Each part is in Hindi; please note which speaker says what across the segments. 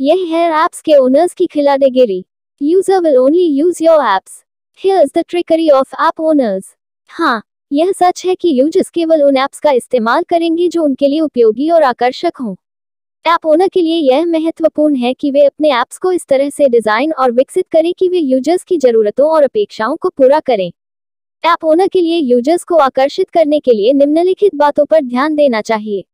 Speaker 1: यह है एप्स के ओनर्स की खिलाड़ेगिरी user will only use your apps here is the trickery of app owners हाँ यह सच है कि यूजर्स केवल उन एप्स का इस्तेमाल करेंगे जो उनके लिए उपयोगी और आकर्षक हों ऐप ओनर के लिए यह महत्वपूर्ण है कि वे अपने ऐप्स को इस तरह से डिजाइन और विकसित करें कि वे यूजर्स की जरूरतों और अपेक्षाओं को पूरा करें ऐप ओनर के लिए यूजर्स को आकर्षित करने के लिए निम्नलिखित बातों पर ध्यान देना चाहिए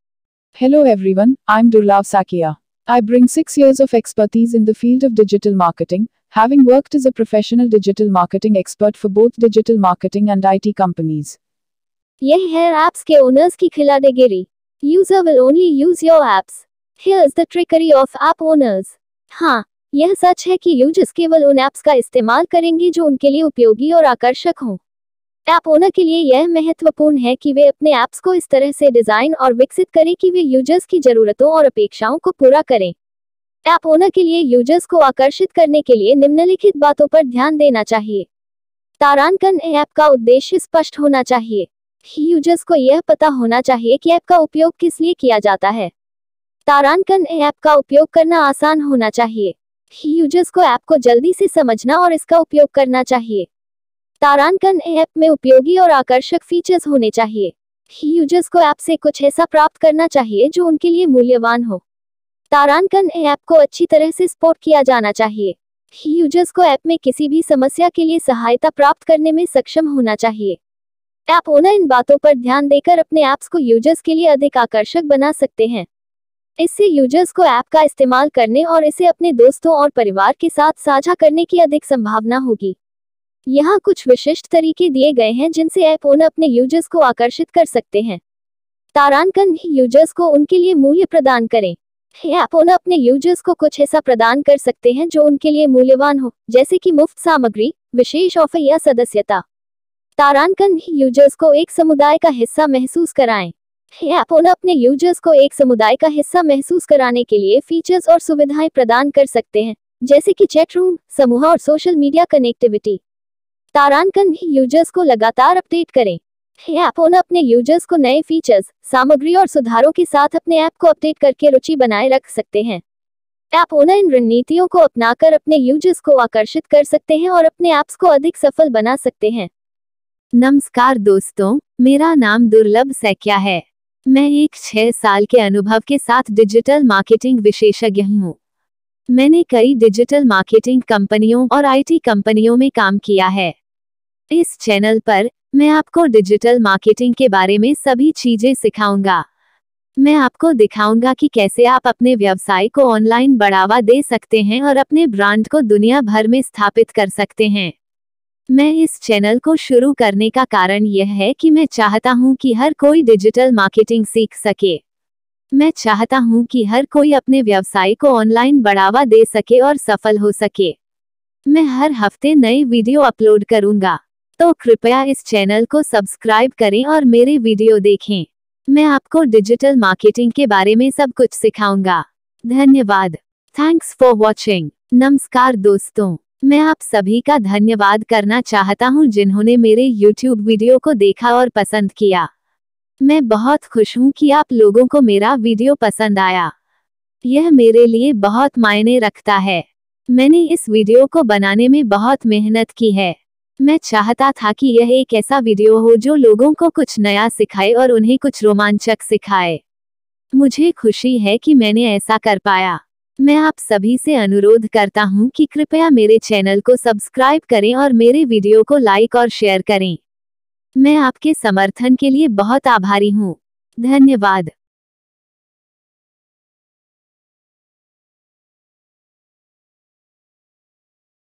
Speaker 1: hello everyone I am Durlav Saikia I bring six years of expertise in the field of digital marketing, having worked as a professional digital marketing expert for both digital marketing and IT companies. यह है ऐप्स के ओनर्स की खिलाड़ीगिरी User will only use your apps. Here is the trickery of app owners. हाँ यह सच है कि यूजर्स केवल उन ऐप्स का इस्तेमाल करेंगे जो उनके लिए उपयोगी और आकर्षक हों ऐप ओनर के लिए यह महत्वपूर्ण है कि वे अपने ऐप्स को इस तरह से डिजाइन और विकसित करें कि वे यूजर्स की जरूरतों और अपेक्षाओं को पूरा करें ऐप ओनर के लिए यूजर्स को आकर्षित करने के लिए निम्नलिखित बातों पर ध्यान देना चाहिए तारांकन ऐप का उद्देश्य स्पष्ट होना चाहिए यूजर्स को यह पता होना चाहिए कि ऐप का उपयोग किस लिए किया जाता है तारांकन ऐप का उपयोग करना आसान होना चाहिए यूजर्स को ऐप को जल्दी से समझना और इसका उपयोग करना चाहिए तारांकन ऐप में उपयोगी और आकर्षक फीचर्स होने चाहिए यूजर्स को ऐप से कुछ ऐसा प्राप्त करना चाहिए जो उनके लिए मूल्यवान हो तारांकन ऐप को अच्छी तरह से सपोर्ट किया जाना चाहिए यूजर्स को ऐप में किसी भी समस्या के लिए सहायता प्राप्त करने में सक्षम होना चाहिए ऐप ओनर इन बातों पर ध्यान देकर अपने ऐप्स को यूजर्स के लिए अधिक आकर्षक बना सकते हैं इससे यूजर्स को ऐप का इस्तेमाल करने और इसे अपने दोस्तों और परिवार के साथ साझा करने की अधिक संभावना होगी यहाँ कुछ विशिष्ट तरीके दिए गए हैं जिनसे ऐप ओन अपने यूजर्स को आकर्षित कर सकते हैं तारांकन यूजर्स को उनके लिए मूल्य प्रदान करें ऐप ओन अपने यूजर्स को कुछ ऐसा प्रदान कर सकते हैं जो उनके लिए मूल्यवान हो जैसे कि मुफ्त सामग्री विशेष ऑफर या सदस्यता तारांकन यूजर्स को एक समुदाय का हिस्सा महसूस कराएं ऐप ओन अपने यूजर्स को एक समुदाय का हिस्सा महसूस कराने के लिए फीचर्स और सुविधाएं प्रदान कर सकते हैं जैसे कि चैट रूम समूह और सोशल मीडिया कनेक्टिविटी तारांकन भी यूजर्स को लगातार अपडेट करें ऐप ओन अपने यूजर्स को नए फीचर्स सामग्री और सुधारों के साथ अपने ऐप को अपडेट करके रुचि बनाए रख सकते हैं ऐप ओनर इन रणनीतियों को अपनाकर अपने यूजर्स को आकर्षित कर सकते हैं और अपने ऐप्स को अधिक सफल
Speaker 2: बना सकते हैं नमस्कार दोस्तों मेरा नाम दुर्लभ सैक्या है मैं एक छह साल के अनुभव के साथ डिजिटल मार्केटिंग विशेषज्ञ हूँ मैंने कई डिजिटल मार्केटिंग कंपनियों और आईटी कंपनियों में काम किया है इस चैनल पर मैं आपको डिजिटल मार्केटिंग के बारे में सभी चीजें सिखाऊंगा मैं आपको दिखाऊंगा कि कैसे आप अपने व्यवसाय को ऑनलाइन बढ़ावा दे सकते हैं और अपने ब्रांड को दुनिया भर में स्थापित कर सकते हैं मैं इस चैनल को शुरू करने का कारण यह है कि मैं चाहता हूं कि हर कोई डिजिटल मार्केटिंग सीख सके मैं चाहता हूं कि हर कोई अपने व्यवसाय को ऑनलाइन बढ़ावा दे सके और सफल हो सके मैं हर हफ्ते नए वीडियो अपलोड करूंगा तो कृपया इस चैनल को सब्सक्राइब करें और मेरे वीडियो देखें मैं आपको डिजिटल मार्केटिंग के बारे में सब कुछ सिखाऊंगा धन्यवाद थैंक्स फॉर वॉचिंग नमस्कार दोस्तों मैं आप सभी का धन्यवाद करना चाहता हूँ जिन्होंने मेरे YouTube वीडियो को देखा और पसंद किया मैं बहुत खुश हूँ कि आप लोगों को मेरा वीडियो पसंद आया यह मेरे लिए बहुत मायने रखता है मैंने इस वीडियो को बनाने में बहुत मेहनत की है मैं चाहता था कि यह एक ऐसा वीडियो हो जो लोगों को कुछ नया सिखाए और उन्हें कुछ रोमांचक सिखाए मुझे खुशी है कि मैंने ऐसा कर पाया मैं आप सभी से अनुरोध करता हूं कि कृपया मेरे चैनल को सब्सक्राइब करें और मेरे वीडियो को लाइक और शेयर करें मैं आपके समर्थन के लिए बहुत आभारी हूँ धन्यवाद